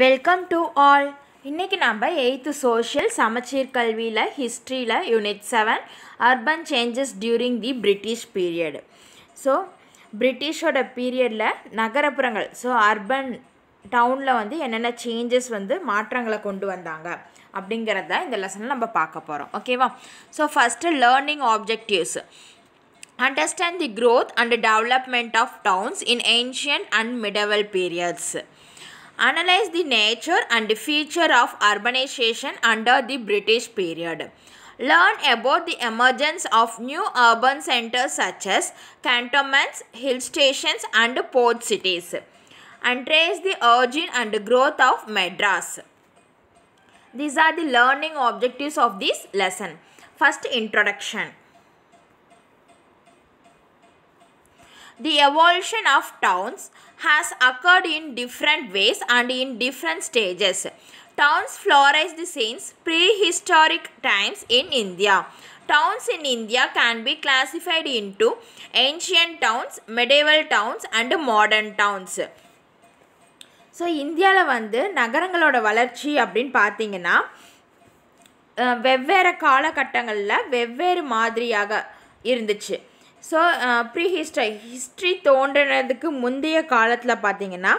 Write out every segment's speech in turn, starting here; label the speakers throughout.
Speaker 1: Welcome to all இன்றைக்கி நம்ம eighth social சமச்சீர் கல்வியில் ஹிஸ்ட்ரியில் unit seven urban changes during the British period so பிரிட்டிஷோட பீரியடில் நகரப்புறங்கள் ஸோ அர்பன் டவுனில் வந்து என்னென்ன சேஞ்சஸ் வந்து மாற்றங்களை கொண்டு வந்தாங்க அப்படிங்கிறத இந்த லெசனில் நம்ம பார்க்க போகிறோம் ஓகேவா so first learning objectives understand the growth and development of towns in ancient and medieval periods analyze the nature and feature of urbanization under the British period. Learn about the emergence of new urban centers such as cantonments, hill stations and port cities and trace the origin and growth of Madras. These are the learning objectives of this lesson. First introduction. the evolution of towns has occurred in different ways and in different stages. Towns flourished since prehistoric times in India. Towns in India can be classified into ancient towns, medieval towns and modern towns. So இந்தியாவில் வந்து நகரங்களோட வளர்ச்சி அப்படின்னு பார்த்தீங்கன்னா வெவ்வேறு காலகட்டங்களில் வெவ்வேறு மாதிரியாக இருந்துச்சு ஸோ ப்ரீ ஹிஸ்ட்ரி ஹிஸ்ட்ரி தோன்றினதுக்கு முந்தைய காலத்தில் பார்த்திங்கன்னா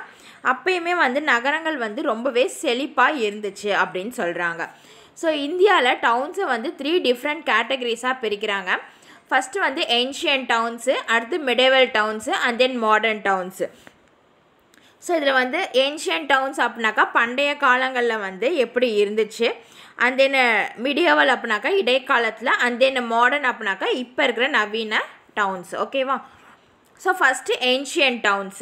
Speaker 1: அப்பயுமே வந்து நகரங்கள் வந்து ரொம்பவே செழிப்பாக இருந்துச்சு அப்படின்னு சொல்கிறாங்க ஸோ இந்தியாவில் டவுன்ஸை வந்து த்ரீ டிஃப்ரெண்ட் கேட்டகரிஸாக பிரிக்கிறாங்க ஃபஸ்ட்டு வந்து ஏன்ஷியன் டவுன்ஸு அடுத்து medieval towns and then modern towns so இதில் வந்து ஏன்ஷியன் டவுன்ஸ் அப்படின்னாக்கா பண்டைய காலங்களில் வந்து எப்படி இருந்துச்சு அண்ட் தென் மிடியவல் அப்படின்னாக்கா இடைக்காலத்தில் அண்ட் தென் மாடர்ன் அப்படின்னாக்கா இப்போ இருக்கிற நவீன towns. Okay, wow. so first ancient towns.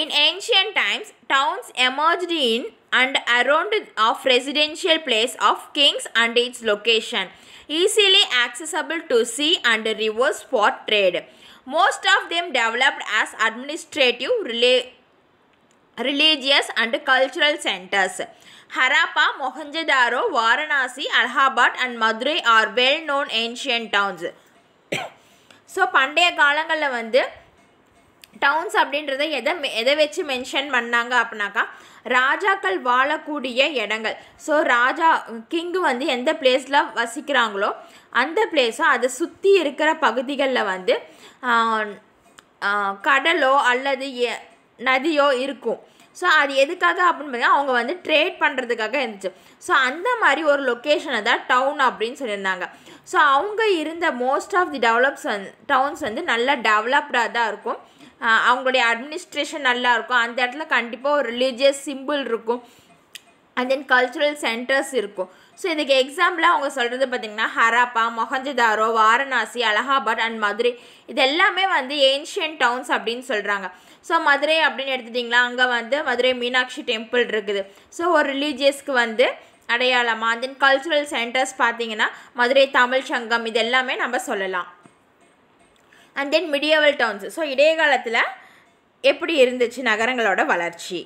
Speaker 1: In ancient times, towns emerged in and around of residential place of kings and its location. Easily accessible to sea and rivers for trade. Most of them developed as administrative, religious and cultural centers. Harappa, Mohenjo-daro, Varanasi, Allahabad and Madurai are well-known ancient towns. So பண்டைய காலங்களில் வந்து downs அப்படின்றத எதை எதை வச்சு mention பண்ணாங்க அப்படின்னாக்கா ராஜாக்கள் வாழக்கூடிய இடங்கள் ஸோ ராஜா கிங்கு வந்து எந்த பிளேஸில் வசிக்கிறாங்களோ அந்த பிளேஸும் அதை சுற்றி இருக்கிற பகுதிகளில் வந்து கடலோ அல்லது நதியோ இருக்கும் ஸோ அது எதுக்காக அப்படின்னு பார்த்தீங்கன்னா அவங்க வந்து ட்ரேட் பண்ணுறதுக்காக இருந்துச்சு ஸோ அந்த மாதிரி ஒரு லொக்கேஷனை தான் டவுன் அப்படின்னு சொல்லியிருந்தாங்க ஸோ அவங்க இருந்த most of the developed towns வந்து நல்லா டெவலப்டாக தான் இருக்கும் அவங்களுடைய அட்மினிஸ்ட்ரேஷன் நல்லாயிருக்கும் அந்த இடத்துல கண்டிப்பாக ஒரு ரிலீஜியஸ் சிம்பிள் இருக்கும் அண்ட் தென் கல்ச்சுரல் சென்டர்ஸ் இருக்கும் ஸோ இதுக்கு எக்ஸாம்பிளாக அவங்க சொல்கிறது பார்த்திங்கன்னா ஹராப்பா மொஹஞ்சதாரோ வாரணாசி அலகாபாத் அண்ட் மதுரை இது எல்லாமே வந்து ஏன்ஷியன் டவுன்ஸ் அப்படின்னு சொல்கிறாங்க ஸோ மதுரை அப்படின்னு எடுத்துட்டிங்களா அங்கே வந்து மதுரை மீனாட்சி டெம்பிள் இருக்குது ஸோ ஒரு ரிலீஜியஸ்க்கு வந்து அடையாளமாக தென் கல்ச்சுரல் சென்டர்ஸ் பார்த்தீங்கன்னா மதுரை தமிழ் சங்கம் இது எல்லாமே நம்ம சொல்லலாம் and then medieval towns so இடையே காலத்தில் எப்படி இருந்துச்சு நகரங்களோட வளர்ச்சி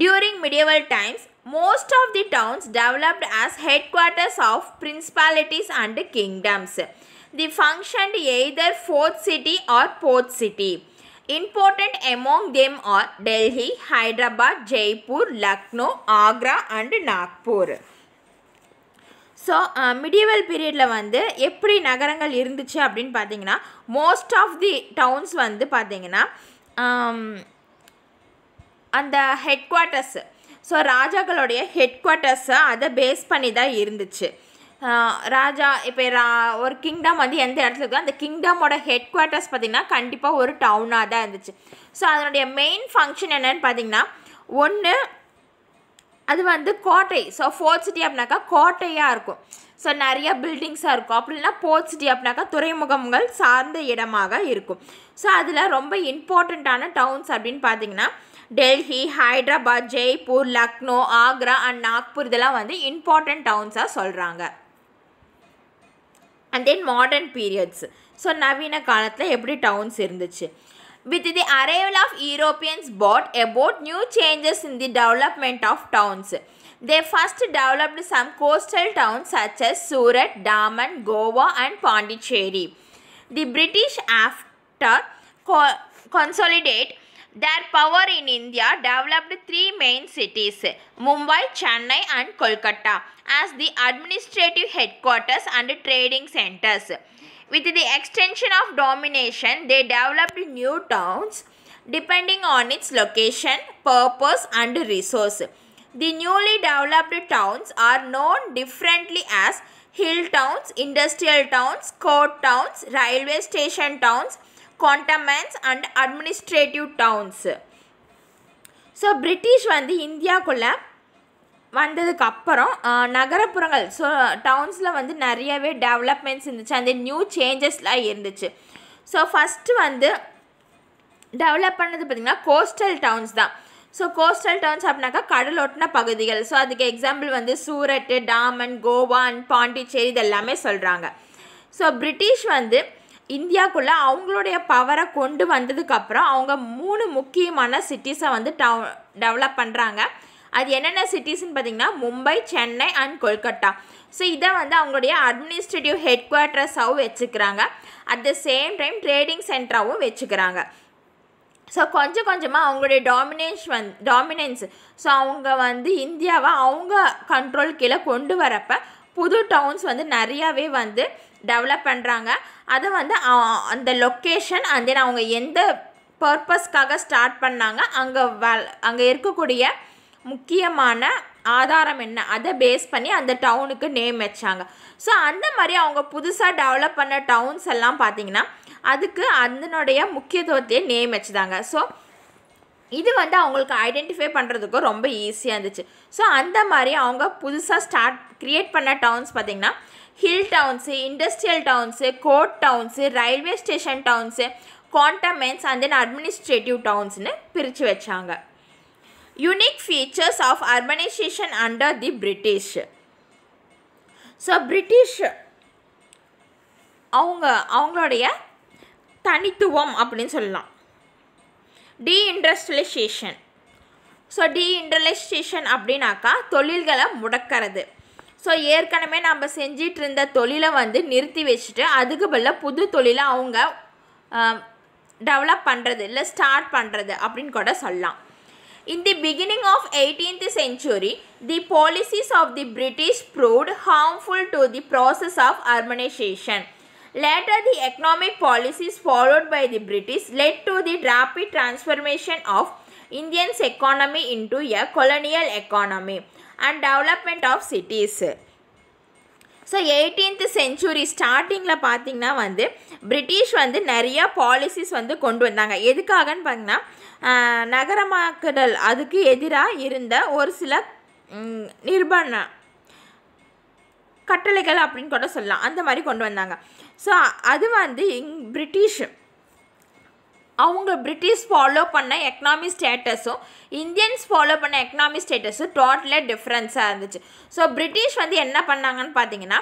Speaker 1: during medieval times most of the towns developed as headquarters of principalities and kingdoms the function either fort city or port city Important among them are Delhi Hyderabad, Jaipur Lucknow Agra and Nagpur so medieval பீரியடில் வந்து எப்படி நகரங்கள் இருந்துச்சு அப்படின்னு பார்த்தீங்கன்னா most of the downs வந்து பார்த்தீங்கன்னா um, அந்த ஹெட் குவார்ட்டர்ஸு ஸோ ராஜாக்களுடைய ஹெட் குவார்ட்டர்ஸை அதை பேஸ் பண்ணி தான் இருந்துச்சு ராஜா இப்போ ரா ஒரு கிங்டம் வந்து எந்த இடத்துல இருக்கோ அந்த கிங்டமோட ஹெட் குவார்ட்டர்ஸ் பார்த்திங்கன்னா கண்டிப்பாக ஒரு டவுனாக தான் இருந்துச்சு ஸோ அதனுடைய மெயின் ஃபங்க்ஷன் என்னென்னு பார்த்திங்கன்னா ஒன்று அது வந்து கோட்டை ஸோ ஃபோர்த் சிட்டி அப்படின்னாக்கா கோட்டையாக இருக்கும் ஸோ நிறைய பில்டிங்ஸாக இருக்கும் அப்படின்னா போர்த் சிட்டி அப்படின்னாக்கா துறைமுகங்கள் சார்ந்த இடமாக இருக்கும் ஸோ அதில் ரொம்ப இம்பார்ட்டண்ட்டான டவுன்ஸ் அப்படின்னு பார்த்தீங்கன்னா டெல்லி ஹைதராபாத் ஜெய்ப்பூர் லக்னோ ஆக்ரா அண்ட் நாக்பூர் இதெல்லாம் வந்து இம்பார்ட்டண்ட் டவுன்ஸாக சொல்கிறாங்க and then modern periods so நவீன காலத்தில் எப்படி டவுன்ஸ் இருந்துச்சு with the arrival of Europeans brought about new changes in the development of towns they first developed some coastal towns such as Surat Daman Goa and Pondicherry the British after consolidate their power in India developed three main cities Mumbai, Chennai, and Kolkata as the administrative headquarters and trading centers. With the extension of domination, they developed new towns depending on its location, purpose, and resource. The newly developed towns are known differently as hill towns, industrial towns, court towns, railway station towns, cantonments and administrative towns so British வந்து இந்தியாவுக்குள்ளே வந்ததுக்கு அப்புறம் நகரப்புறங்கள் so டவுன்ஸில் வந்து நிறையவே developments இருந்துச்சு அந்த new சேஞ்சஸ்லாம் இருந்துச்சு so first வந்து டெவலப் பண்ணது பார்த்திங்கன்னா கோஸ்டல் டவுன்ஸ் தான் ஸோ கோஸ்டல் டவுன்ஸ் அப்படின்னாக்கா கடலோட்டின பகுதிகள் ஸோ அதுக்கு எக்ஸாம்பிள் வந்து சூரட்டு டாமன் கோவான் பாண்டிச்சேரி இதெல்லாமே சொல்கிறாங்க ஸோ பிரிட்டிஷ் வந்து இந்தியாவுக்குள்ளே அவங்களுடைய பவரை கொண்டு வந்ததுக்கப்புறம் அவங்க மூணு முக்கியமான சிட்டிஸை வந்து டவு டெவலப் பண்ணுறாங்க அது என்னென்ன சிட்டிஸ்ன்னு பார்த்திங்கன்னா மும்பை சென்னை அண்ட் கொல்கட்டா ஸோ இதை வந்து அவங்களுடைய அட்மினிஸ்ட்ரேட்டிவ் ஹெட் குவார்ட்டர்ஸாகவும் வச்சுக்கிறாங்க at the same time trading சென்டராகவும் வச்சுக்கிறாங்க ஸோ கொஞ்சம் கொஞ்சமாக அவங்களுடைய டாமினேஷ் வந் டாமினன்ஸ் ஸோ அவங்க வந்து இந்தியாவை அவங்க கண்ட்ரோல் கீழே கொண்டு வரப்போ புது டவுன்ஸ் வந்து நிறையாவே வந்து டெவலப் பண்ணுறாங்க அதை வந்து அந்த லொக்கேஷன் அண்ட் தென் அவங்க எந்த பர்பஸ்க்காக ஸ்டார்ட் பண்ணாங்க அங்கே வ அங்கே இருக்கக்கூடிய முக்கியமான ஆதாரம் என்ன அதை பேஸ் பண்ணி அந்த டவுனுக்கு நேம் வச்சாங்க ஸோ அந்த மாதிரி அவங்க புதுசாக டெவலப் பண்ண டவுன்ஸ் எல்லாம் பார்த்திங்கன்னா அதுக்கு அதனுடைய முக்கியத்துவத்தையே நேம் வச்சுதாங்க ஸோ இது வந்து அவங்களுக்கு ஐடென்டிஃபை பண்ணுறதுக்கு ரொம்ப ஈஸியாக இருந்துச்சு ஸோ அந்த மாதிரி அவங்க புதுசாக ஸ்டார்ட் க்ரியேட் பண்ண டவுன்ஸ் பார்த்திங்கன்னா ஹில் டவுன்ஸு இண்டஸ்ட்ரியல் டவுன்ஸு கோட் towns railway station towns cantonments and then administrative டவுன்ஸ்னு பிரித்து வச்சாங்க unique features of urbanisation under the British so British அவங்க அவங்களுடைய தனித்துவம் அப்படின்னு சொல்லலாம் deindustrialisation so de deindustrialisation அப்படின்னாக்கா தொழில்களை முடக்கிறது ஸோ ஏற்கனவே நம்ம செஞ்சிட்டு இருந்த தொழிலை வந்து நிறுத்தி வச்சுட்டு அதுக்கு பதில் புது தொழிலை அவங்க டெவலப் பண்ணுறது இல்லை ஸ்டார்ட் பண்ணுறது அப்படின்னு கூட சொல்லலாம் in the beginning of eighteenth century the policies of the British proved harmful to the process of urbanisation later the economic policies followed by the British led to the rapid transformation of Indians economy into a colonial economy and development of cities so eighteenth century ஸ்டார்டிங்கில் பார்த்திங்கன்னா வந்து British வந்து நிறையா policies வந்து கொண்டு வந்தாங்க எதுக்காகன்னு பார்த்திங்கன்னா நகரமாக்குதல் அதுக்கு எதிராக இருந்த ஒரு சில நிர்பணம் கட்டளைகள் அப்படின்னு கூட சொல்லலாம் அந்த மாதிரி கொண்டு வந்தாங்க ஸோ அது வந்து இங் பிரிட்டிஷ் அவங்க பிரிட்டிஷ் ஃபாலோ பண்ண எக்கனாமி ஸ்டேட்டஸும் இந்தியன்ஸ் ஃபாலோ பண்ண எக்கனாமி ஸ்டேட்டஸும் டோட்டலாக டிஃப்ரென்ஸாக இருந்துச்சு ஸோ பிரிட்டிஷ் வந்து என்ன பண்ணாங்கன்னு பார்த்தீங்கன்னா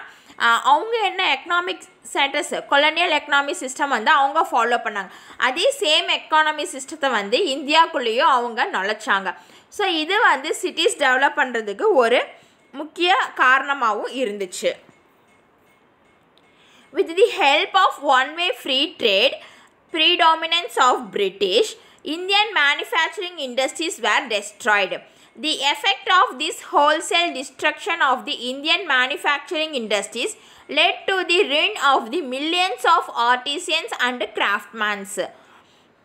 Speaker 1: அவங்க என்ன economic status colonial economy system வந்து அவங்க ஃபாலோ பண்ணாங்க அதே சேம் எக்கனாமி சிஸ்டத்தை வந்து இந்தியாக்குள்ளேயும் அவங்க நுழைச்சாங்க ஸோ இது வந்து சிட்டிஸ் டெவலப் பண்ணுறதுக்கு ஒரு முக்கிய காரணமாகவும் இருந்துச்சு with the help of one way free trade predominance of British, Indian manufacturing industries were destroyed. The effect of this wholesale destruction of the Indian manufacturing industries led to the ruin of the millions of artisans and craftsmen.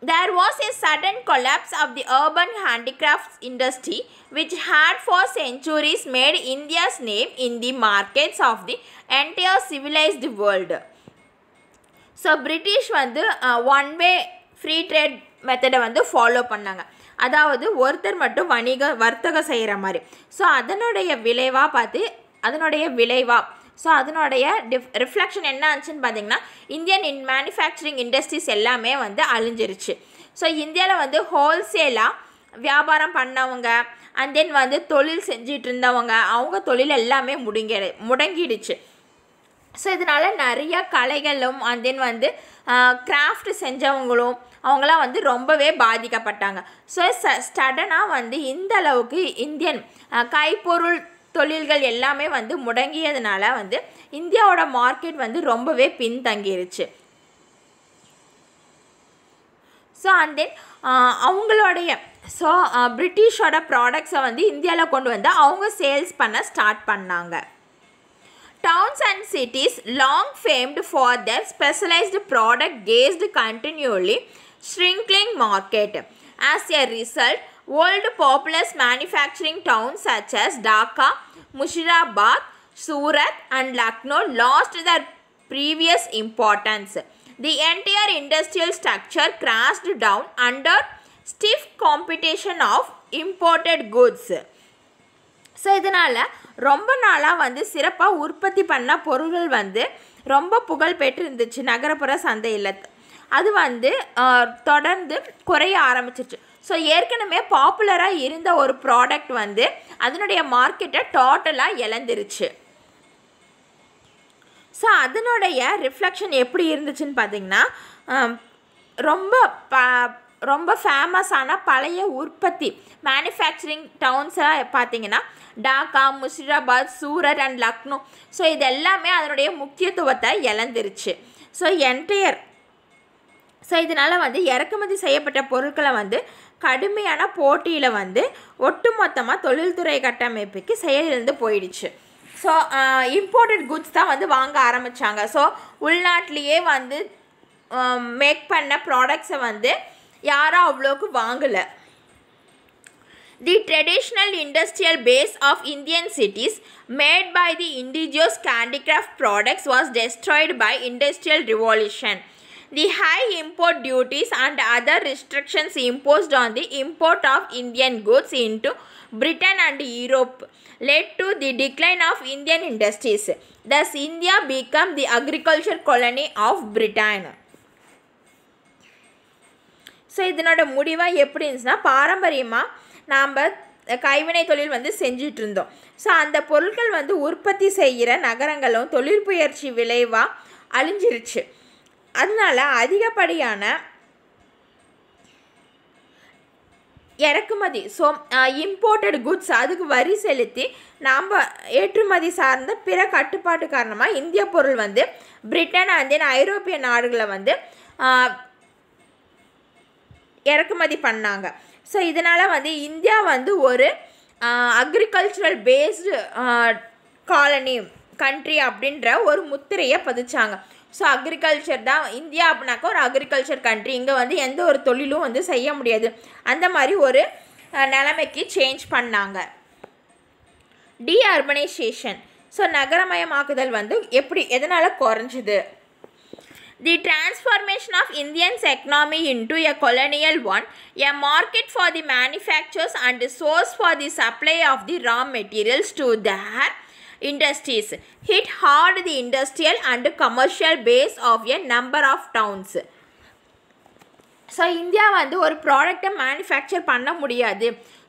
Speaker 1: There was a sudden collapse of the urban handicrafts industry which had for centuries made India's name in the markets of the entire civilized world. So British வந்து one way free trade மெத்தடை வந்து follow பண்ணாங்க அதாவது ஒருத்தர் மட்டும் வணிக வர்த்தகம் செய்கிற மாதிரி ஸோ அதனுடைய விளைவாக பார்த்து அதனுடைய விளைவாக ஸோ அதனுடைய டிஃப் ரிஃப்ளெக்ஷன் என்ன ஆச்சுன்னு பார்த்தீங்கன்னா இந்தியன் இன் மேனுஃபேக்சரிங் இண்டஸ்ட்ரீஸ் எல்லாமே வந்து அழிஞ்சிருச்சு ஸோ இந்தியாவில் வந்து ஹோல்சேலாக வியாபாரம் பண்ணவங்க அண்ட் தென் வந்து தொழில் செஞ்சிட்டு இருந்தவங்க அவங்க தொழில் எல்லாமே முடிங்க முடங்கிடுச்சு ஸோ இதனால் நிறையா கலைகளும் அண்ட் தென் வந்து கிராஃப்ட் செஞ்சவங்களும் அவங்களாம் வந்து ரொம்பவே பாதிக்கப்பட்டாங்க ஸோ ச ஸ்டடனாக வந்து இந்த அளவுக்கு இந்தியன் கைப்பொருள் தொழில்கள் எல்லாமே வந்து முடங்கியதுனால வந்து இந்தியாவோட மார்க்கெட் வந்து ரொம்பவே பின்தங்கிருச்சு ஸோ அண்ட் தென் அவங்களுடைய ஸோ பிரிட்டிஷோட ப்ராடக்ட்ஸை வந்து இந்தியாவில் கொண்டு வந்து அவங்க சேல்ஸ் பண்ண ஸ்டார்ட் பண்ணாங்க towns and cities long famed for their specialized product gazed continually shrinking market. As a result, world populous manufacturing towns such as Dhaka, Mushirabad, Surat and Lucknow lost their previous importance. The entire industrial structure crashed down under stiff competition of imported goods. So இதனால் ரொம்ப நாளாக வந்து சிறப்பாக உற்பத்தி பண்ண பொருள்கள் வந்து ரொம்ப புகழ் பெற்றிருந்துச்சு நகரப்புற சந்தையில் அது வந்து தொடர்ந்து குறைய ஆரம்பிச்சிருச்சு ஸோ ஏற்கனவே பாப்புலராக இருந்த ஒரு ப்ராடக்ட் வந்து அதனுடைய மார்க்கெட்டை டோட்டலாக இழந்துருச்சு ஸோ அதனுடைய ரிஃப்ளெக்ஷன் எப்படி இருந்துச்சுன்னு பார்த்தீங்கன்னா ரொம்ப ப ரொம்ப ஃபேமஸான பழைய உற்பத்தி மேனுஃபேக்சரிங் டவுன்ஸாக பார்த்தீங்கன்னா டாக்கா முஷிராபாத் சூரத் அண்ட் லக்னோ ஸோ இது எல்லாமே அதனுடைய முக்கியத்துவத்தை இழந்துருச்சு ஸோ என்டையர் ஸோ இதனால் வந்து இறக்குமதி செய்யப்பட்ட பொருட்களை வந்து கடுமையான போட்டியில் வந்து ஒட்டுமொத்தமாக தொழில்துறை கட்டமைப்புக்கு செயலிழந்து போயிடுச்சு ஸோ இம்போர்ட்டட் குட்ஸ் தான் வந்து வாங்க ஆரம்பித்தாங்க ஸோ உள்நாட்டிலேயே வந்து மேக் பண்ண ப்ராடக்ட்ஸை வந்து யாரும் அவ்வளோக்கு வாங்கலை The traditional industrial base of Indian cities made by the indigenous handicraft products was destroyed by industrial revolution. The high import duties and other restrictions imposed on the import of Indian goods into Britain and Europe led to the decline of Indian industries. Thus, India became the agricultural colony of Britain. So இதனோட முடிவாக எப்படி இருந்துச்சுன்னா பாரம்பரியமாக நாம் கைவினை தொழில் வந்து செஞ்சிட்டு இருந்தோம் ஸோ அந்த பொருட்கள் வந்து உற்பத்தி செய்கிற நகரங்களும் தொழில் புயற்சி விளைவாக அழிஞ்சிருச்சு அதனால் அதிகப்படியான இறக்குமதி ஸோ இம்போர்ட்டட் குட்ஸ் அதுக்கு வரி செலுத்தி நாம் ஏற்றுமதி சார்ந்த பிற கட்டுப்பாட்டு காரணமாக இந்திய பொருள் வந்து பிரிட்டன் அண்ட் ஐரோப்பிய நாடுகளை வந்து இறக்குமதி பண்ணாங்க ஸோ இதனால் வந்து இந்தியா வந்து ஒரு அக்ரிகல்ச்சுரல் பேஸ்டு காலனி கண்ட்ரி அப்படின்ற ஒரு முத்திரையை பதிச்சாங்க ஸோ அக்ரிகல்ச்சர் தான் இந்தியா அப்படின்னாக்கா ஒரு அக்ரிகல்ச்சர் கண்ட்ரி இங்கே வந்து எந்த ஒரு தொழிலும் வந்து செய்ய முடியாது அந்த மாதிரி ஒரு நிலைமைக்கு சேஞ்ச் பண்ணாங்க டீஅர்பனைசேஷன் ஸோ நகரமயமாக்குதல் வந்து எப்படி எதனால் குறைஞ்சிது The transformation of Indian's economy into a colonial one, a market for the manufactures and a source for the supply of the raw materials to their industries, hit hard the industrial and commercial base of a number of towns. India, India வந்து ஒரு product manufacture பண்ண முடியாது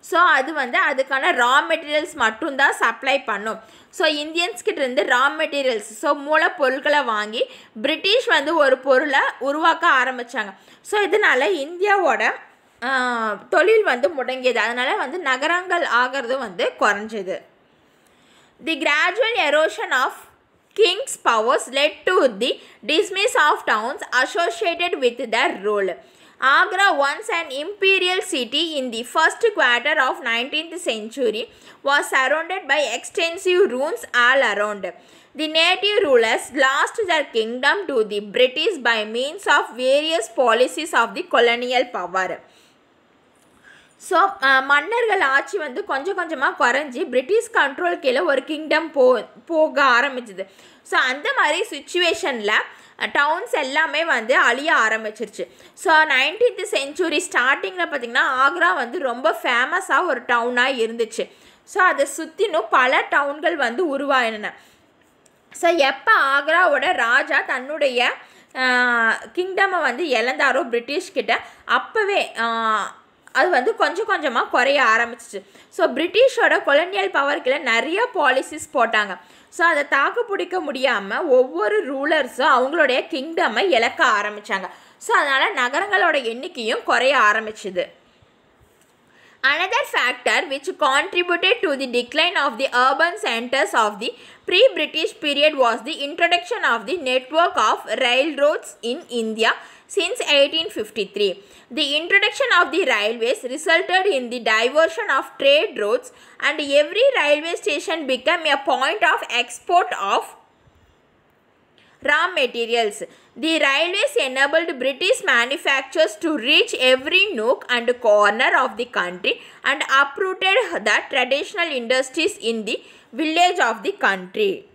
Speaker 1: so அது வந்து அதுக்கான raw materials மட்டும்தான் supply பண்ணும் so இந்தியன்ஸ்கிட்ட இருந்து ரா மெட்டீரியல்ஸ் ஸோ மூலப்பொருட்களை வாங்கி பிரிட்டிஷ் வந்து ஒரு பொருளை உருவாக்க ஆரம்பித்தாங்க ஸோ இதனால் இந்தியாவோட தொழில் வந்து முடங்கியது அதனால் வந்து நகரங்கள் ஆகிறது வந்து குறைஞ்சது the gradual erosion of kings powers led to the dismiss of towns associated with the rule Agra, once an imperial city in the first quarter of 19th century, was surrounded by extensive ruins all around. The native rulers lost their kingdom to the British by means of various policies of the colonial power. So மன்னர்கள் ஆட்சி வந்து கொஞ்சம் கொஞ்சமாக குறைஞ்சி British control கீழே ஒரு kingdom போ போக ஆரம்பிச்சுது ஸோ அந்த மாதிரி சுச்சுவேஷனில் டவுன்ஸ் எல்லாமே வந்து அழிய ஆரம்பிச்சிருச்சு ஸோ நைன்டீன்த் செஞ்சுரி ஸ்டார்டிங்கில் பார்த்திங்கன்னா ஆக்ரா வந்து ரொம்ப ஃபேமஸாக ஒரு டவுனாக இருந்துச்சு ஸோ அதை சுற்றினும் பல டவுன்கள் வந்து உருவாயின ஸோ எப்போ ஆக்ராவோட ராஜா தன்னுடைய கிங்டமை வந்து இழந்தாரோ பிரிட்டிஷ்கிட்ட அப்போவே அது வந்து கொஞ்சம் கொஞ்சமாக குறைய ஆரம்பிச்சிச்சு ஸோ பிரிட்டிஷோட கொலோனியல் பவர்க்குள்ளே நிறைய பாலிசிஸ் போட்டாங்க ஸோ அதை தாக்கு பிடிக்க முடியாமல் ஒவ்வொரு ரூலர்ஸும் அவங்களுடைய கிங்டமை இழக்க ஆரம்பித்தாங்க ஸோ அதனால் நகரங்களோட எண்ணிக்கையும் குறைய ஆரம்பிச்சுது another factor which contributed to the decline of the urban centres of the pre British period was the introduction of the network of railroads in India since 1853. The introduction of the railways resulted in the diversion of trade routes and every railway station became a point of export of raw materials. The railways enabled British manufacturers to reach every nook and corner of the country and uprooted the traditional industries in the village of the country.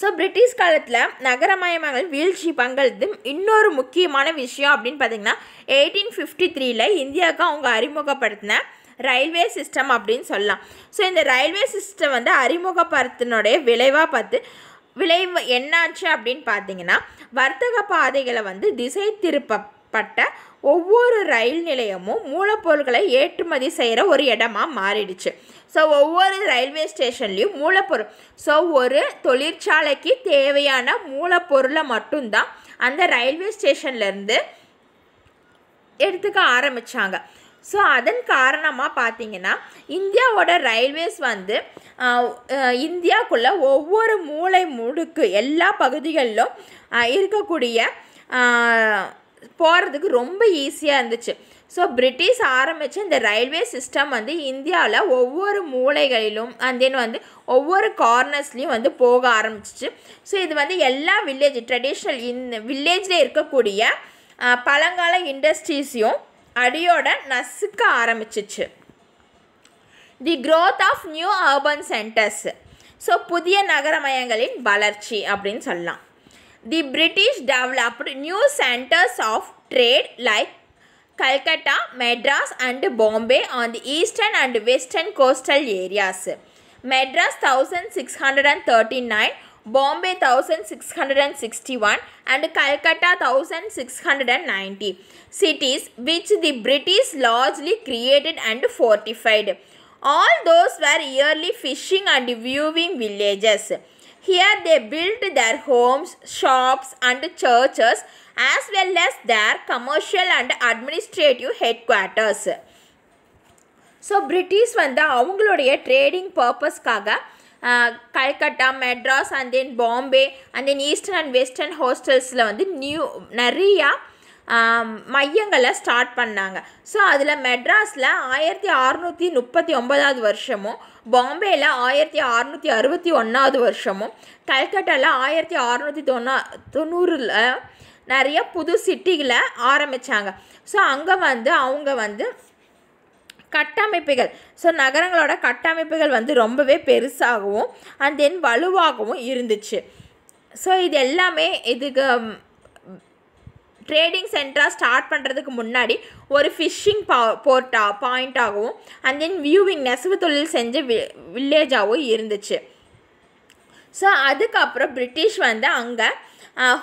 Speaker 1: So British காலத்தில் நகரமயமாகல் வீழ்ச்சி பங்களித்து இன்னொரு முக்கியமான விஷயம் அப்படின்னு பார்த்திங்கன்னா eighteen fifty த்ரீல இந்தியாவுக்கு அவங்க அறிமுகப்படுத்தின ரயில்வே சிஸ்டம் அப்படின்னு சொல்லலாம் ஸோ இந்த ரயில்வே சிஸ்டம் வந்து அறிமுகப்படுத்தினுடைய விளைவாக பார்த்து விளைவு என்னாச்சு அப்படின்னு பார்த்தீங்கன்னா வர்த்தக பாதைகளை வந்து திசை திருப்ப பட்ட ஒவ்வொரு ரயில் நிலையமும் மூலப்பொருட்களை ஏற்றுமதி செய்கிற ஒரு இடமா மாறிடுச்சு ஸோ ஒவ்வொரு ரயில்வே ஸ்டேஷன்லேயும் மூலப்பொருள் ஸோ ஒரு தொழிற்சாலைக்கு தேவையான மூலப்பொருளை மட்டும்தான் அந்த ரயில்வே ஸ்டேஷன்லேருந்து எடுத்துக்க ஆரம்பித்தாங்க ஸோ அதன் காரணமாக பார்த்தீங்கன்னா இந்தியாவோட ரயில்வேஸ் வந்து இந்தியாவுக்குள்ளே ஒவ்வொரு மூளை முடுக்கு எல்லா பகுதிகளிலும் இருக்கக்கூடிய போகிறதுக்கு ரொம்ப ஈஸியாக இருந்துச்சு ஸோ பிரிட்டிஷ் ஆரம்பித்த இந்த ரயில்வே சிஸ்டம் வந்து இந்தியாவில் ஒவ்வொரு மூளைகளிலும் அண்ட் தென் வந்து ஒவ்வொரு கார்னர்ஸ்லேயும் வந்து போக ஆரம்பிச்சிச்சு ஸோ இது வந்து எல்லா வில்லேஜ் ட்ரெடிஷ்னல் இந்த வில்லேஜில் இருக்கக்கூடிய பழங்கால இண்டஸ்ட்ரீஸையும் அடியோட நசுக்க ஆரம்பிச்சிச்சு the growth of new urban centres so புதிய நகரமயங்களின் வளர்ச்சி அப்படின்னு சொல்லலாம் The British developed new centers of trade like Calcutta, Madras and Bombay on the eastern and western coastal areas. Madras 1639, Bombay 1661 and Calcutta 1690 cities which the British largely created and fortified. All those were yearly fishing and viewing villages. Here they built their homes, shops and churches as well as their commercial and administrative headquarters. So British வந்து அவங்களுடைய trading பர்பஸ்க்காக Calcutta Madras and then Bombay and then eastern and western ஹோஸ்டல்ஸில் வந்து new நிறையா மையங்களை start பண்ணாங்க so அதில் மெட்ராஸில் ஆயிரத்தி அறநூற்றி முப்பத்தி ஒன்பதாவது வருஷமும் பாம்பேயில் ஆயிரத்தி அறநூற்றி அறுபத்தி ஒன்றாவது வருஷமும் கல்கட்டாவில் ஆயிரத்தி அறநூற்றி தொண்ணா தொண்ணூறில் நிறைய புது சிட்டிகளை ஆரம்பித்தாங்க ஸோ அங்கே வந்து அவங்க வந்து கட்டமைப்புகள் ஸோ நகரங்களோட கட்டமைப்புகள் வந்து ரொம்பவே பெருசாகவும் அண்ட் தென் வலுவாகவும் இருந்துச்சு ஸோ இது எல்லாமே இதுக்கு ட்ரேடிங் சென்டராக ஸ்டார்ட் பண்ணுறதுக்கு முன்னாடி ஒரு ஃபிஷ்ஷிங் பா போர்ட்டா பாயிண்ட்டாகவும் அண்ட் தென் வியூவிங் நெசவு தொழில் செஞ்ச வி வில்லேஜாகவும் இருந்துச்சு ஸோ அதுக்கப்புறம் பிரிட்டிஷ் வந்து அங்கே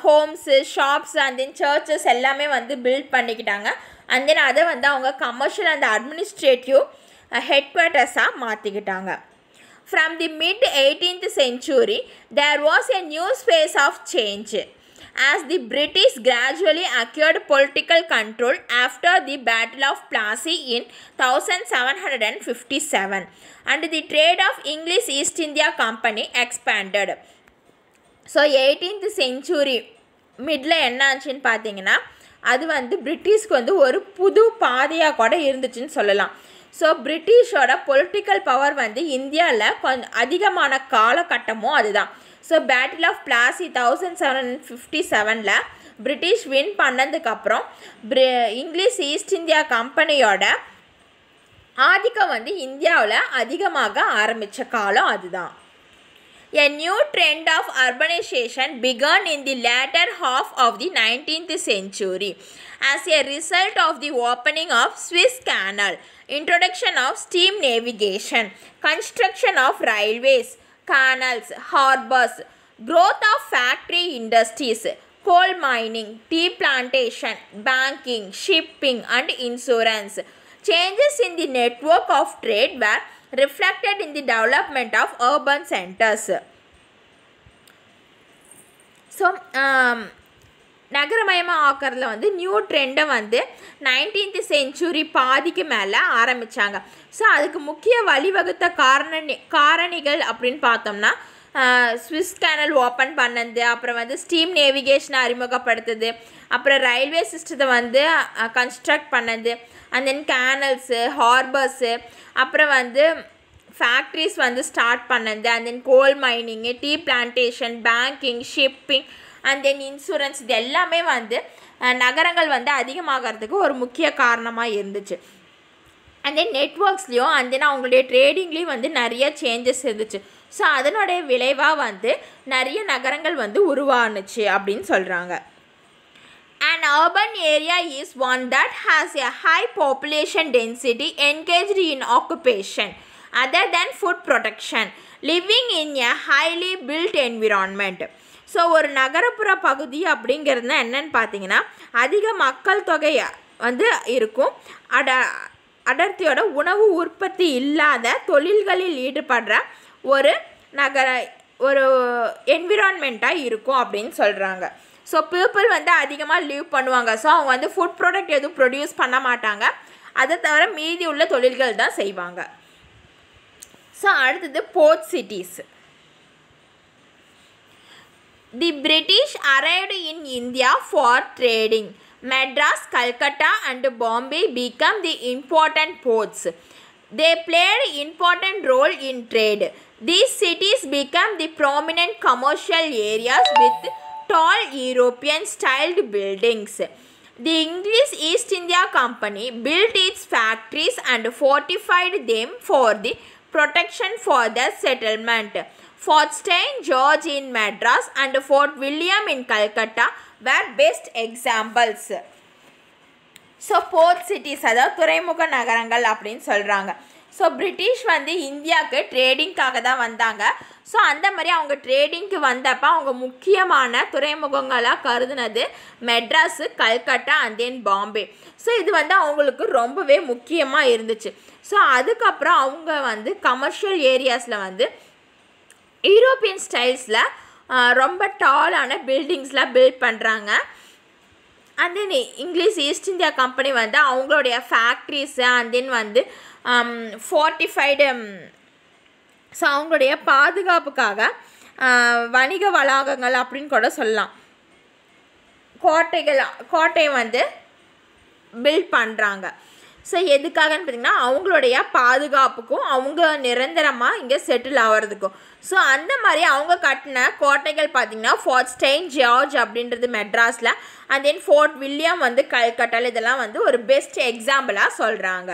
Speaker 1: homes shops and then churches எல்லாமே வந்து பில்ட் பண்ணிக்கிட்டாங்க அண்ட் தென் அதை வந்து அவங்க கமர்ஷியல் அண்ட் அட்மினிஸ்ட்ரேட்டிவ் ஹெட் குவார்ட்டர்ஸாக மாற்றிக்கிட்டாங்க from the mid eighteenth century there was a new space of change as the British gradually acquired political control after the Battle of Plassey in 1757 and the trade of English East India Company expanded. So eighteenth century middle என்ன ஆச்சுன்னு பார்த்தீங்கன்னா அது வந்து பிரிட்டிஷ்க்கு வந்து ஒரு புது பாதையாக கூட இருந்துச்சுன்னு சொல்லலாம் ஸோ பிரிட்டிஷோட பொலிட்டிக்கல் பவர் வந்து இந்தியாவில் கொஞ்சம் அதிகமான காலகட்டமும் அதுதான் So, so battle of Plassey thousand seven hundred fifty செவனில் பிரிட்டிஷ் வின் பண்ணதுக்கப்புறம் இங்கிலீஷ் ஈஸ்ட் இந்தியா கம்பெனியோட ஆதிக்கம் வந்து இந்தியாவில் maga ஆரம்பித்த காலம் adida. A new trend of urbanization began in the latter half of the 19th century as a result of the opening of Swiss Canal, introduction of steam navigation, construction of railways, canals, harbors, growth of factory industries, coal mining, tea plantation, banking, shipping and insurance. Changes in the network of trade were reflected in the development of urban centers. So, um, நகரமயமாக ஆக்கிறதுல வந்து new ட்ரெண்டை வந்து nineteenth century பாதிக்கு மேலே ஆரம்பித்தாங்க so அதுக்கு முக்கிய வழிவகுத்த காரணி காரணிகள் அப்படின்னு பார்த்தோம்னா ஸ்விஸ் கேனல் ஓப்பன் பண்ணது அப்புறம் வந்து ஸ்டீம் நேவிகேஷனை அறிமுகப்படுத்துது அப்புறம் ரயில்வே சிஸ்டத்தை வந்து கன்ஸ்ட்ரக்ட் பண்ணது அண்ட் தென் கேனல்ஸு ஹார்பர்ஸு அப்புறம் வந்து ஃபேக்ட்ரிஸ் வந்து ஸ்டார்ட் பண்ணது and then coal mining tea plantation banking shipping and then insurance இது எல்லாமே வந்து நகரங்கள் வந்து அதிகமாகிறதுக்கு ஒரு முக்கிய காரணமாக இருந்துச்சு அண்ட் தென் நெட்ஒர்க்ஸ்லேயும் அண்ட் தென் அவங்களுடைய ட்ரேடிங்லேயும் வந்து நிறைய சேஞ்சஸ் இருந்துச்சு ஸோ அதனுடைய விளைவாக வந்து நிறைய நகரங்கள் வந்து உருவானுச்சு அப்படின்னு சொல்கிறாங்க An urban area is one that has a high population density engaged in occupation other than food production, living in a highly built environment. So ஒரு நகரப்புற பகுதி அப்படிங்கிறது என்னன்னு பார்த்தீங்கன்னா அதிக மக்கள் தொகை வந்து இருக்கும் அட அடர்த்தியோட உணவு உற்பத்தி இல்லாத தொழில்களில் ஈடுபடுற ஒரு நகர ஒரு என்விரான்மெண்ட்டாக இருக்கும் அப்படின்னு சொல்கிறாங்க ஸோ பீப்புள் வந்து அதிகமாக லீவ் பண்ணுவாங்க ஸோ அவங்க வந்து ஃபுட் ப்ராடக்ட் எதுவும் ப்ரொடியூஸ் பண்ண மாட்டாங்க அதை தவிர மீதி உள்ள தொழில்கள் தான் செய்வாங்க ஸோ அடுத்தது port cities The British arrived in India for trading. Madras, Calcutta and Bombay became the important ports. They played important role in trade. These cities became the prominent commercial areas with tall European-styled buildings. The English East India Company built its factories and fortified them for the protection for the settlement. Fort ஸ்டெயின் George in Madras and Fort William in Calcutta were best examples. So port cities அதாவது துறைமுக நகரங்கள் அப்படின்னு சொல்கிறாங்க so British வந்து இந்தியாவுக்கு ட்ரேடிங்க்காக தான் வந்தாங்க ஸோ அந்த மாதிரி அவங்க ட்ரேடிங்க்கு வந்தப்போ அவங்க முக்கியமான துறைமுகங்களாக கருதுனது Madras Calcutta and then Bombay so இது வந்து அவங்களுக்கு ரொம்பவே முக்கியமாக இருந்துச்சு ஸோ அதுக்கப்புறம் அவங்க வந்து கமர்ஷியல் ஏரியாஸில் வந்து யூரோப்பியன் ஸ்டைல்ஸில் ரொம்ப டாலான பில்டிங்ஸ்லாம் பில்ட் பண்ணுறாங்க and then English East India Company வந்து அவங்களுடைய ஃபேக்ட்ரிஸு அண்ட் தென் வந்து ஃபோர்ட்டிஃபைடு um, ஸோ um, அவங்களுடைய பாதுகாப்புக்காக வணிக வளாகங்கள் அப்படின்னு கூட சொல்லலாம் கோட்டைகள் கோட்டையை வந்து பில்ட் பண்ணுறாங்க ஸோ எதுக்காகன்னு பார்த்திங்கன்னா அவங்களுடைய பாதுகாப்புக்கும் அவங்க நிரந்தரமாக இங்கே செட்டில் ஆகிறதுக்கும் ஸோ அந்த மாதிரி அவங்க கட்டின கோட்டைகள் பார்த்திங்கன்னா ஃபோர்ட் ஸ்டெயின் ஜார்ஜ் அப்படின்றது மெட்ராஸில் அண்ட் தென் ஃபோர்ட் வில்லியம் வந்து கல்கட்டால் இதெல்லாம் வந்து ஒரு பெஸ்ட் எக்ஸாம்பிளாக சொல்கிறாங்க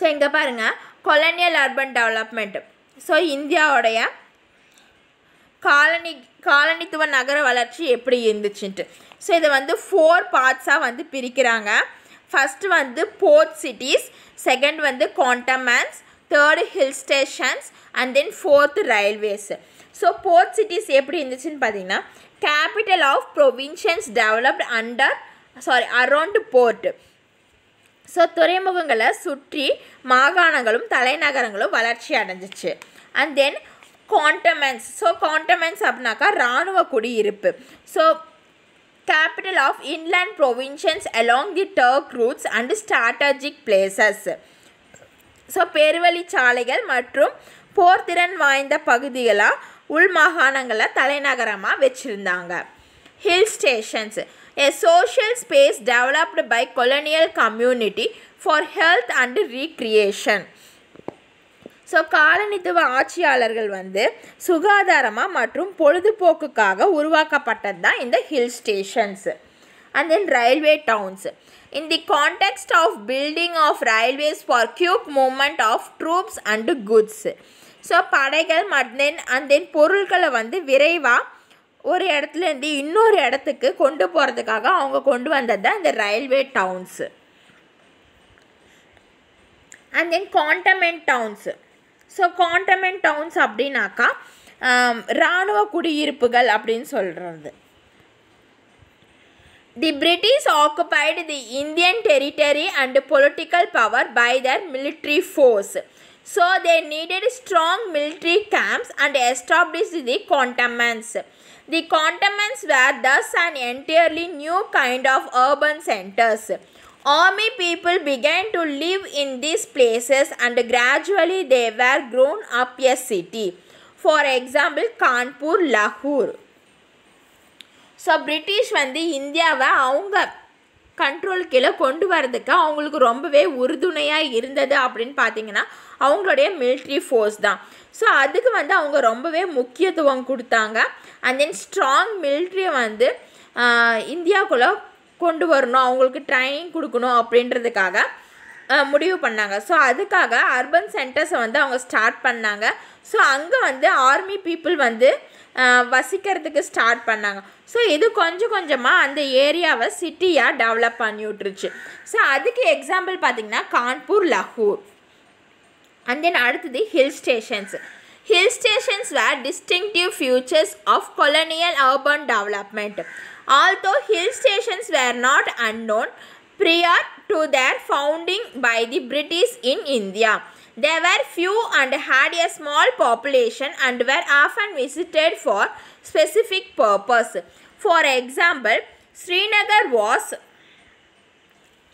Speaker 1: ஸோ இங்கே பாருங்கள் கொலனியல் அர்பன் டெவலப்மெண்ட் ஸோ இந்தியாவுடைய காலனி காலனித்துவ நகர வளர்ச்சி எப்படி இருந்துச்சுன்ட்டு ஸோ இதை வந்து ஃபோர் பார்ட்ஸாக வந்து பிரிக்கிறாங்க ஃபஸ்ட்டு வந்து போர்ட் சிட்டிஸ் செகண்ட் வந்து cantonments third hill stations and then fourth railways so port cities எப்படி இருந்துச்சுன்னு பார்த்தீங்கன்னா capital of provinces developed under sorry around port so துறைமுகங்களை சுற்றி மாகாணங்களும் தலைநகரங்களும் வளர்ச்சி அடைஞ்சிச்சு அண்ட் தென் காண்டமென்ஸ் ஸோ காண்டமென்ஸ் அப்படின்னாக்கா இராணுவ குடியிருப்பு so capital of inland provinces along the trunk routes and strategic places so சாலைகள் மற்றும் போர்த்திறன் வாய்ந்த பகுதிகளாக உள் மாகாணங்களை தலைநகரமாக வச்சுருந்தாங்க hill stations a social space developed by colonial community for health and recreation so காலனித்துவ ஆட்சியாளர்கள் வந்து சுகாதாரமாக மற்றும் பொழுதுபோக்குக்காக உருவாக்கப்பட்டது தான் இந்த hill stations and then railway towns in the context of building of railways for quick movement of troops and goods so படைகள் மட்னென் அண்ட் தென் பொருட்களை வந்து விரைவாக ஒரு இடத்துலேருந்து இன்னொரு இடத்துக்கு கொண்டு போகிறதுக்காக அவங்க கொண்டு வந்தது தான் இந்த railway towns and then cantonment towns so cantonment towns அப்படின்னாக்கா இராணுவ குடியிருப்புகள் அப்படின்னு சொல்கிறது the British occupied the Indian territory and political power by their military force so they needed strong military camps and establish the cantonments the cantonments were thus an entirely new kind of urban centres army people began to live in these places and gradually they were grown up a city. For example, Kanpur, Lahore. So British வந்து இந்தியாவை அவங்க control கீழே கொண்டு வரதுக்கு அவங்களுக்கு ரொம்பவே உறுதுணையாக இருந்தது அப்படின்னு பார்த்தீங்கன்னா அவங்களுடைய மிலிட்ரி ஃபோர்ஸ் தான் ஸோ அதுக்கு வந்து அவங்க ரொம்பவே முக்கியத்துவம் கொடுத்தாங்க அண்ட் தென் ஸ்ட்ராங் மிலிட்ரியை வந்து இந்தியாக்குள்ளே கொண்டு வரணும் அவங்களுக்கு ட்ரைனிங் கொடுக்கணும் அப்படின்றதுக்காக முடிவு பண்ணாங்க ஸோ அதுக்காக அர்பன் சென்டர்ஸை வந்து அவங்க ஸ்டார்ட் பண்ணாங்க ஸோ அங்கே வந்து ஆர்மி பீப்புள் வந்து வசிக்கிறதுக்கு ஸ்டார்ட் பண்ணாங்க ஸோ இது கொஞ்சம் கொஞ்சமாக அந்த ஏரியாவை சிட்டியாக டெவலப் பண்ணி விட்டுருச்சு ஸோ அதுக்கு எக்ஸாம்பிள் பார்த்திங்கன்னா கான்பூர் லஹூர் அண்ட் தென் அடுத்தது hill stations hill stations were distinctive features of colonial urban development Although hill stations were not unknown prior to their founding by the British in India, they were few and had a small population and were often visited for specific purpose. For example, Srinagar was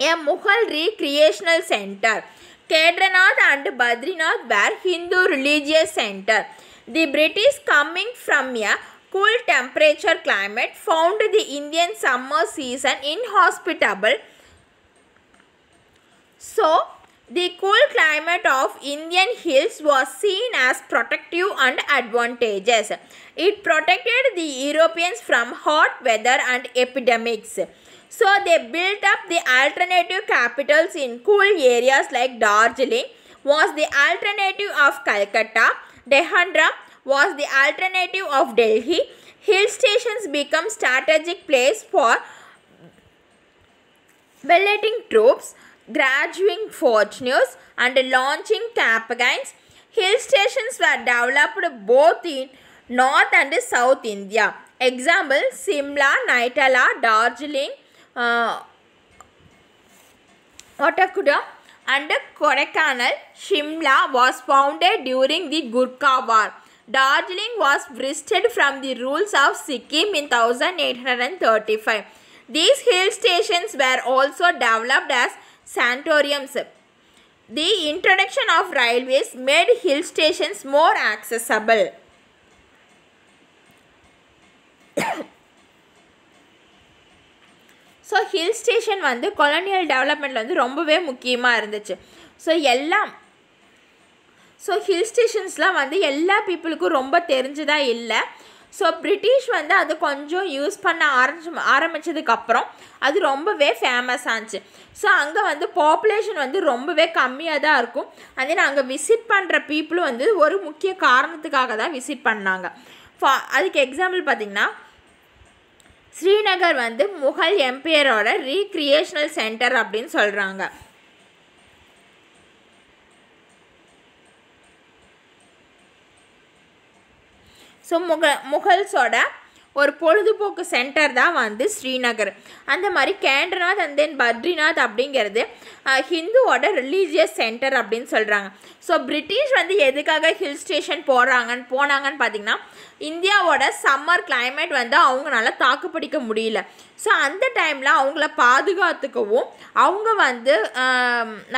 Speaker 1: a Mughal recreational center. Kedarnath and Badrinath were Hindu religious center. The British coming from a cool temperature climate found the Indian summer season inhospitable. So, the cool climate of Indian hills was seen as protective and advantageous. It protected the Europeans from hot weather and epidemics. So they built up the alternative capitals in cool areas like Darjeeling was the alternative of Calcutta, Dehradun was the alternative of Delhi, hill stations become strategic place for billeting troops, graduating fortunes and launching campaigns. Hill stations were developed both in North and South India. Example, Simla, Naitala, Darjeeling, uh, Otakudam and Kodaikanal, Shimla was founded during the Gurkha War. Darjeeling was wrested from the rules of Sikkim in 1835. These hill stations were also developed as sanatoriums. The introduction of railways made hill stations more accessible. So hill station வந்து colonial டெவலப்மெண்ட்டில் வந்து ரொம்பவே முக்கியமாக இருந்துச்சு so எல்லாம் so hill ஸ்டேஷன்ஸ்லாம் வந்து எல்லா பீப்புளுக்கும் ரொம்ப தெரிஞ்சதாக இல்லை ஸோ பிரிட்டிஷ் வந்து அது கொஞ்சம் யூஸ் பண்ண ஆரம்பிச்சு ஆரம்பித்ததுக்கப்புறம் அது ரொம்பவே ஃபேமஸ் ஆச்சு ஸோ அங்கே வந்து பாப்புலேஷன் வந்து ரொம்பவே கம்மியாக தான் இருக்கும் அதே நாங்கள் விசிட் பண்ணுற பீப்புளும் வந்து ஒரு முக்கிய காரணத்துக்காக தான் விசிட் பண்ணாங்க ஃபா அதுக்கு எக்ஸாம்பிள் பார்த்திங்கன்னா ஸ்ரீநகர் வந்து முகல் எம்பையரோட ரீக்ரியேஷனல் சென்டர் அப்படின்னு சொல்கிறாங்க ஸோ முக முகல்ஸோட ஒரு பொழுதுபோக்கு சென்டர் தான் வந்து ஸ்ரீநகர் அந்த மாதிரி கேண்டர்நாத் அண்ட் தென் பத்ரிநாத் அப்படிங்கிறது ஹிந்துவோட ரிலீஜியஸ் சென்டர் அப்படின்னு சொல்கிறாங்க ஸோ பிரிட்டிஷ் வந்து எதுக்காக ஹில் ஸ்டேஷன் போகிறாங்கன்னு போனாங்கன்னு பார்த்திங்கன்னா இந்தியாவோட சம்மர் கிளைமேட் வந்து அவங்களால தாக்குப்பிடிக்க முடியல ஸோ அந்த டைமில் அவங்கள பாதுகாத்துக்கவும் அவங்க வந்து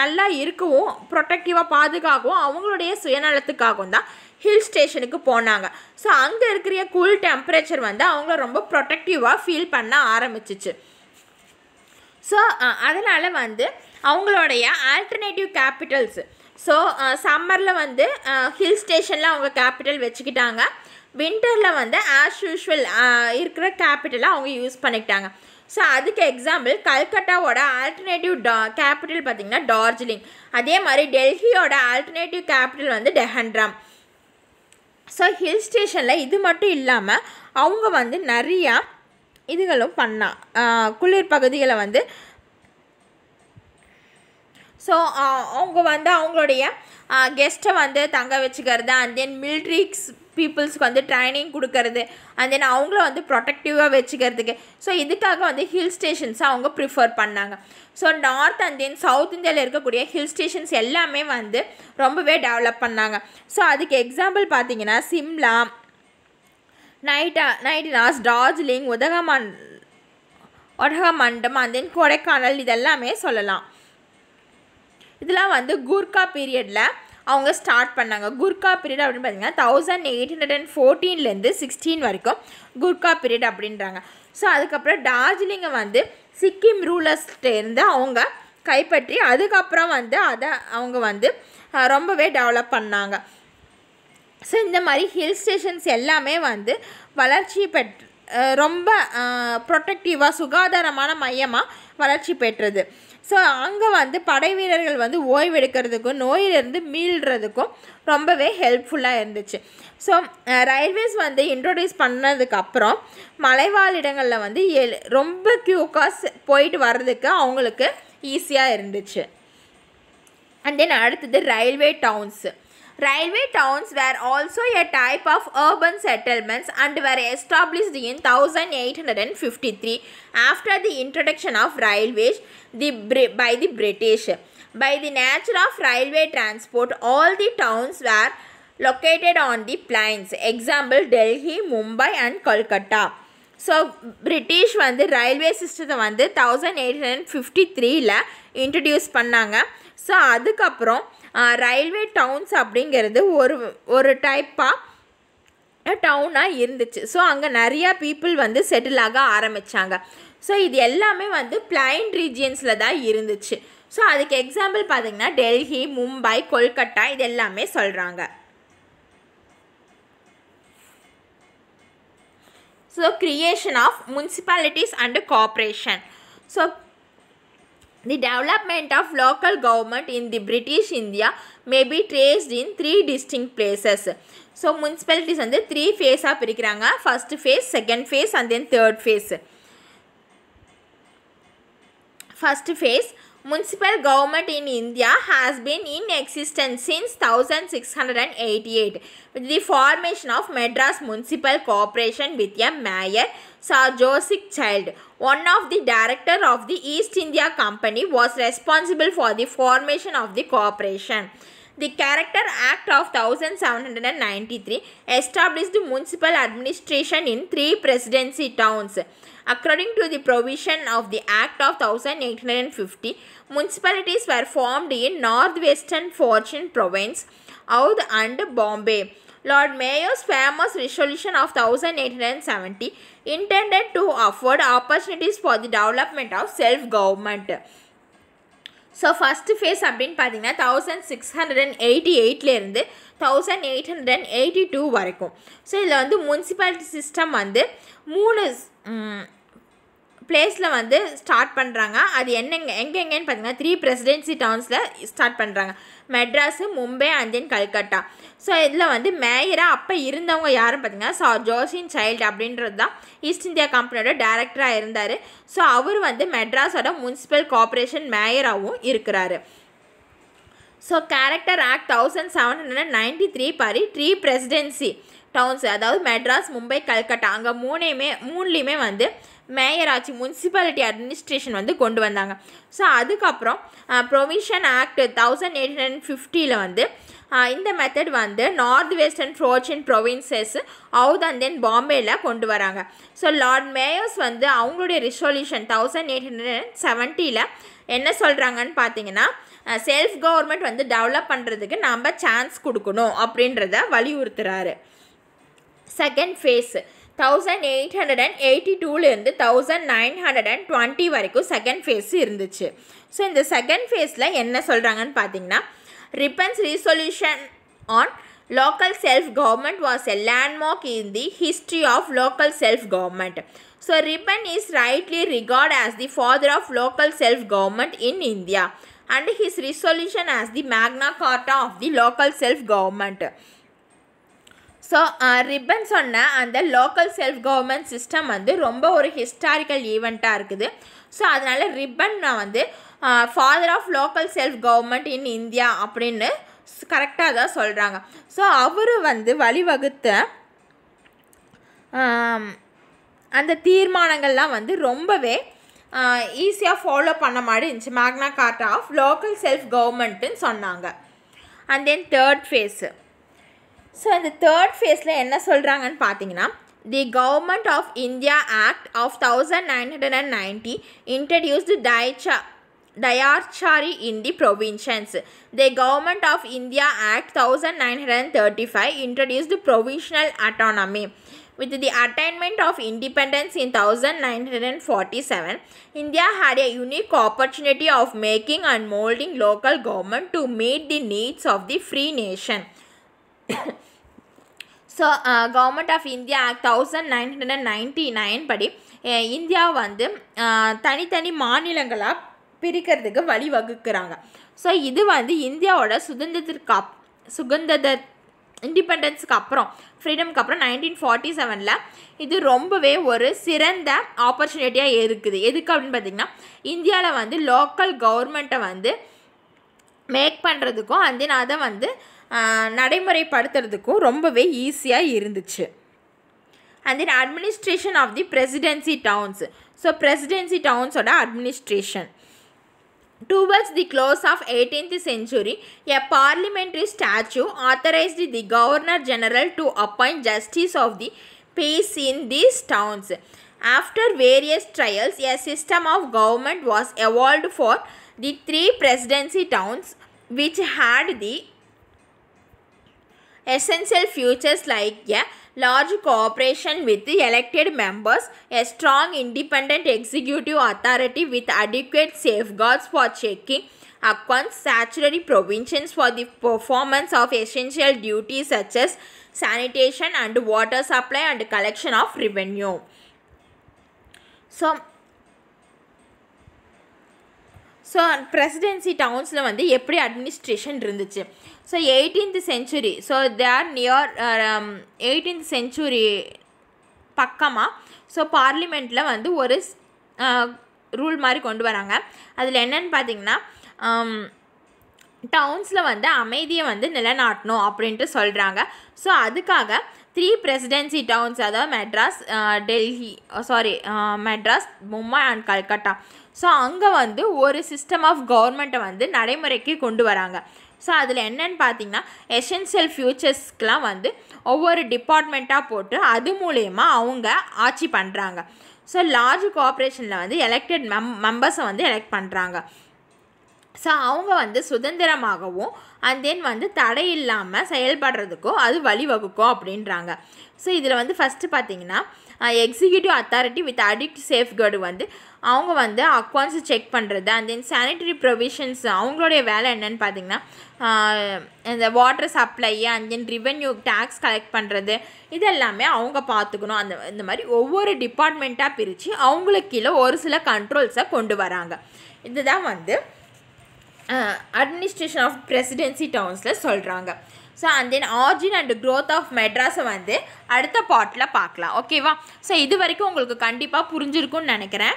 Speaker 1: நல்லா இருக்கவும் ப்ரொட்டக்டிவாக பாதுகாக்கவும் அவங்களுடைய சுயநலத்துக்காகவும் தான் ஹில் ஸ்டேஷனுக்கு போனாங்க ஸோ அங்கே இருக்கிற கூல் டெம்பரேச்சர் வந்து அவங்கள ரொம்ப ப்ரொடெக்டிவாக ஃபீல் பண்ண ஆரம்பிச்சிச்சு ஸோ அதனால் வந்து அவங்களுடைய ஆல்டர்னேட்டிவ் கேபிட்டல்ஸ் ஸோ சம்மரில் வந்து ஹில் ஸ்டேஷனில் அவங்க கேபிட்டல் வச்சுக்கிட்டாங்க வின்டரில் வந்து ஆஸ் யூஷுவல் இருக்கிற கேபிட்டலை அவங்க யூஸ் பண்ணிக்கிட்டாங்க ஸோ அதுக்கு எக்ஸாம்பிள் கல்கட்டாவோட ஆல்டர்னேட்டிவ் டா கேபிட்டல் பார்த்திங்கன்னா டார்ஜிலிங் அதே மாதிரி டெல்லியோட ஆல்டர்னேட்டிவ் கேபிட்டல் வந்து டெஹன்ட்ராம் ஸோ ஹில் ஸ்டேஷனில் இது மட்டும் இல்லாமல் அவங்க வந்து நிறையா இதுகளும் பண்ணால் குளிர் பகுதிகளை வந்து ஸோ அவங்க வந்து அவங்களுடைய கெஸ்ட்டை வந்து தங்க வச்சுக்கிறது அண்ட் தென் மில்ட்ரிக்ஸ் பீப்புள்ஸ்க்கு வந்து ட்ரைனிங் கொடுக்கறது அண்ட் தென் அவங்கள வந்து ப்ரொடெக்டிவாக வச்சுக்கிறதுக்கு ஸோ இதுக்காக வந்து ஹில் ஸ்டேஷன்ஸை அவங்க ப்ரிஃபர் பண்ணாங்க so north and then south இந்தியாவில் இருக்கக்கூடிய ஹில் ஸ்டேஷன்ஸ் எல்லாமே வந்து ரொம்பவே டெவலப் பண்ணாங்க ஸோ அதுக்கு எக்ஸாம்பிள் பார்த்தீங்கன்னா சிம்லா நைட்டா நைட்டினாஸ் டார்ஜிலிங் உதகமண் உதகமண்டம் அண்ட் தென் கொடைக்கானல் இதெல்லாமே சொல்லலாம் இதெல்லாம் வந்து குர்கா பீரியடில் அவங்க ஸ்டார்ட் பண்ணாங்க குர்கா பீரியட் அப்படின்னு பார்த்தீங்கன்னா தௌசண்ட் எயிட் ஹண்ட்ரட் அண்ட் ஃபோர்டீன்லேருந்து சிக்ஸ்டீன் வரைக்கும் குர்கா பீரியட் அப்படின்றாங்க ஸோ அதுக்கப்புறம் டார்ஜிலிங்கை வந்து சிக்கிம் ரூலர்ஸ்டேருந்து அவங்க கைப்பற்றி அதுக்கப்புறம் வந்து அதை அவங்க வந்து ரொம்பவே டெவலப் பண்ணாங்க ஸோ இந்த மாதிரி ஹில் ஸ்டேஷன்ஸ் எல்லாமே வந்து வளர்ச்சி பெற் ரொம்ப ப்ரொட்டக்டிவாக சுகாதாரமான மையமாக வளர்ச்சி பெற்றது ஸோ அங்கே வந்து படை வீரர்கள் வந்து ஓய்வெடுக்கிறதுக்கும் நோயிலிருந்து மீள்றதுக்கும் ரொம்பவே ஹெல்ப்ஃபுல்லாக இருந்துச்சு ஸோ ரயில்வேஸ் வந்து இன்ட்ரொடியூஸ் பண்ணதுக்கப்புறம் மலைவாழ் இடங்களில் வந்து எல் ரொம்ப க்யூக்காஸ் போயிட்டு வர்றதுக்கு அவங்களுக்கு ஈஸியாக இருந்துச்சு அண்ட் தென் அடுத்தது railway towns Railway towns were also a type of urban settlements and were established in 1853 after the introduction of railways by the British. By the nature of railway transport, all the towns were located on the plains. Example, Delhi, Mumbai and Kolkata. So, British வந்து the railway system thousand 1853 la introduced த்ரீயில் So, பண்ணாங்க railway towns அப்படிங்கிறது ஒரு ஒரு டைப்பாக டவுனாக இருந்துச்சு so அங்கே நிறையா பீப்புள் வந்து செட்டில் ஆக ஆரம்பித்தாங்க ஸோ இது எல்லாமே வந்து பிளைன் ரீஜியன்ஸில் தான் இருந்துச்சு ஸோ அதுக்கு எக்ஸாம்பிள் பார்த்திங்கன்னா டெல்லி மும்பை கொல்கட்டா இது எல்லாமே சொல்கிறாங்க so creation of municipalities and corporation so The development of local government in the British India may be traced in three distinct places. So, municipalities the three phases. First phase, second phase and then third phase. First phase, municipal government in India has been in existence since 1688 with the formation of Madras Municipal Corporation with a mayor Sir Joseph Child, one of the director of the East India Company, was responsible for the formation of the corporation. The Character Act of 1793 established municipal administration in three presidency towns. According to the provision of the Act of 1850, municipalities were formed in northwestern Fortune province, Oudh and Bombay. Lord Mayor's famous resolution of 1870 intended to afford opportunities for the development of self-government. So first phase அப்படின்னு பார்த்தீங்கன்னா thousand six hundred and eighty எயிட்லேருந்து thousand eight hundred and eighty two வரைக்கும் so இதில் வந்து municipality system வந்து மூணு பிளேஸில் வந்து ஸ்டார்ட் பண்ணுறாங்க அது என்னெங்க எங்கெங்கன்னு பார்த்தீங்கன்னா த்ரீ பிரசிடென்சி டவுன்ஸில் ஸ்டார்ட் பண்ணுறாங்க Madras Mumbai and then Calcutta so இதில் வந்து மேயராக அப்போ இருந்தவங்க யாரும் பார்த்தீங்கன்னா சார் ஜோசின் சைல்டு அப்படின்றது தான் ஈஸ்ட் இந்தியா கம்பெனியோட டேரக்டராக இருந்தார் ஸோ அவர் வந்து மெட்ராஸோட முன்சிபல் கார்பரேஷன் மேயராகவும் இருக்கிறாரு so charter act thousand seven hundred ninety three பாரி த்ரீ பிரசிடென்சி டவுன்ஸ் அதாவது மெட்ராஸ் மும்பை கல்கட்டா அங்கே மூணையுமே மூணுலேயுமே வந்து மேயராட்சி முனிசிபாலிட்டி அட்மினிஸ்ட்ரேஷன் வந்து கொண்டு வந்தாங்க ஸோ அதுக்கப்புறம் provision act thousand eight hundred ஃபிஃப்டியில் வந்து இந்த மெத்தட் வந்து நார்த் வெஸ்டர்ன் ஃப்ரோச்சின் ப்ரொவின்சஸ் அவுத் அண்ட் தென் பாம்பேயில் கொண்டு வராங்க ஸோ லார்ட் மேயர்ஸ் வந்து அவங்களுடைய resolution thousand eight hundred and செவன்ட்டியில் என்ன சொல்கிறாங்கன்னு பார்த்தீங்கன்னா செல்ஃப் கவர்மெண்ட் வந்து டெவலப் பண்ணுறதுக்கு நம்ம சான்ஸ் கொடுக்கணும் அப்படின்றத வலியுறுத்துகிறாரு second phase thousand eight hundred and second phase thousand nine hundred and twenty வரைக்கும் செகண்ட் ஃபேஸ் இருந்துச்சு ஸோ இந்த செகண்ட் ஃபேஸில் என்ன சொல்கிறாங்கன்னு பார்த்தீங்கன்னா Ripon's local self-government was a landmark in the history of local self-government. So, Ripon is rightly regarded as the father of local self-government in India and his resolution as the Magna Carta of the local self-government. So Ripon uh, சொன்ன அந்த local self government system வந்து ரொம்ப ஒரு historical ஈவெண்ட்டாக இருக்குது so அதனால் Ripon நான் வந்து father of local self government in India அப்படின்னு கரெக்டாக தான் சொல்கிறாங்க ஸோ அவர் வந்து வழிவகுத்த um, அந்த தீர்மானங்கள்லாம் வந்து ரொம்பவே ஈஸியாக uh, ஃபாலோ பண்ண மாதிரி இருந்துச்சு Magna Carta of local self கவர்மெண்ட்டுன்னு சொன்னாங்க and then third phase So in the third phase, le, enna solrangan paathingna. The Government of India Act of 1990 introduced Daicha. Dayarchari in the provinces. The Government of India Act 1935 introduced provisional autonomy. With the attainment of independence in 1947, India had a unique opportunity of making and molding local government to meet the needs of the free nation. So government of India act thousand nine hundred and ninety nine படி India வந்து தனித்தனி மாநிலங்களாக பிரிக்கிறதுக்கு வழிவகுக்கிறாங்க so இது வந்து இந்தியாவோட சுதந்திரத்திற்கு அப் சுதந்திர இண்டிபெண்டன்ஸுக்கு அப்புறம் ஃப்ரீடம்க்கு அப்புறம் நைன்டீன் ஃபார்ட்டி செவனில் இது ரொம்பவே ஒரு சிறந்த ஆப்பர்ச்சுனிட்டியாக இருக்குது எதுக்கு அப்படின்னு பார்த்திங்கன்னா இந்தியாவில் வந்து லோக்கல் கவர்மெண்ட்டை வந்து மேக் பண்ணுறதுக்கும் அண்ட் தென் அதை வந்து நடைமுறைப்படுத்துறதுக்கும் ரொம்பவே ஈஸியாக இருந்துச்சு and then administration of the presidency towns so presidency டவுன்ஸோட administration Towards the close of 18th century, a parliamentary statute authorized the Governor General to appoint justice of the peace in these towns. After various trials, a system of government was evolved for the three presidency towns which had the essential features like a large cooperation with the elected members, a strong independent executive authority with adequate safeguards for checking accounts, statutory provisions for the performance of essential duties such as sanitation and water supply and collection of revenue. So, so presidency towns, வந்து எப்படி administration இருந்துச்சு so eighteenth century so there near eighteenth century பக்கமாக so பார்லிமெண்ட்டில் வந்து ஒரு rule மாதிரி கொண்டு வராங்க அதில் என்னென்னு பார்த்தீங்கன்னா டவுன்ஸில் um, வந்து அமைதியை வந்து நிலநாட்டணும் அப்படின்ட்டு சொல்கிறாங்க ஸோ அதுக்காக த்ரீ பிரசிடென்சி டவுன்ஸ் அதாவது Madras Delhi sorry Madras Mumbai and Calcutta so அங்கே வந்து ஒரு சிஸ்டம் ஆஃப் கவர்மெண்ட்டை வந்து நடைமுறைக்கு கொண்டு வராங்க ஸோ அதில் என்னென்னு பார்த்தீங்கன்னா எசென்சியல் ஃபியூச்சர்ஸ்க்கெலாம் வந்து ஒவ்வொரு டிபார்ட்மெண்ட்டாக போட்டு அது மூலயமா அவங்க ஆட்சி பண்ணுறாங்க ஸோ லார்ஜ் கோஆப்ரேஷனில் வந்து எலெக்டட் மெம் மெம்பர்ஸை வந்து எலெக்ட் பண்ணுறாங்க ஸோ அவங்க வந்து சுதந்திரமாகவும் அண்ட் தென் வந்து தடை இல்லாமல் செயல்படுறதுக்கோ அது வழிவகுக்கும் அப்படின்றாங்க ஸோ இதில் வந்து ஃபஸ்ட்டு பார்த்தீங்கன்னா executive authority with adequate safeguard வந்து அவங்க வந்து அக்கௌண்ட்ஸை செக் பண்ணுறது அண்ட் தென் சானிட்டரி ப்ரொவிஷன்ஸ் அவங்களுடைய வேலை என்னென்னு பார்த்தீங்கன்னா இந்த water supply and then revenue tax collect பண்ணுறது இதெல்லாமே அவங்க பார்த்துக்கணும் அந்த இந்த மாதிரி ஒவ்வொரு டிபார்ட்மெண்ட்டாக பிரித்து அவங்களுக்கு கீழே ஒரு சில கண்ட்ரோல்ஸை கொண்டு வராங்க இதுதான் வந்து அட்மினிஸ்ட்ரேஷன் ஆஃப் பிரசிடென்சி டவுன்ஸில் சொல்கிறாங்க so and then origin and growth of மெட்ராஸை வந்து அடுத்த பாட்டில் பார்க்கலாம் ஓகேவா ஸோ இது வரைக்கும் உங்களுக்கு கண்டிப்பாக புரிஞ்சிருக்கும்னு நினைக்கிறேன்